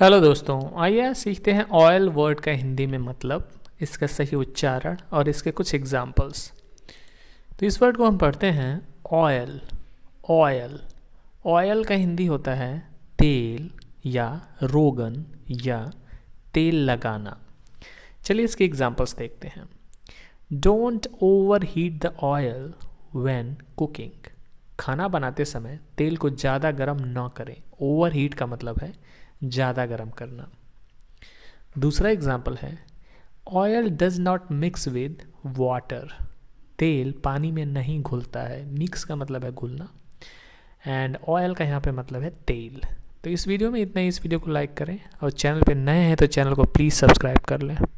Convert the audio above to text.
hello दोस्तों आइए सीखते हैं ऑयल वर्ड का हिंदी में मतलब इसका सही उच्चारण और इसके कुछ एग्जाम्पल्स तो इस वर्ड को हम पढ़ते हैं ऑयल ऑयल ऑयल का हिंदी होता है तेल या रोगन या तेल लगाना चलिए इसके एग्जाम्पल्स देखते हैं don't overheat the oil when cooking खाना बनाते समय तेल को ज़्यादा गर्म ना करें ओवर हीट का मतलब है ज़्यादा गर्म करना दूसरा एग्जाम्पल है oil does not mix with water तेल पानी में नहीं घुलता है मिक्स का मतलब है घुलना एंड ऑयल का यहाँ पे मतलब है तेल तो इस वीडियो में इतना ही इस वीडियो को लाइक करें और चैनल पे नए हैं तो चैनल को प्लीज़ सब्सक्राइब कर लें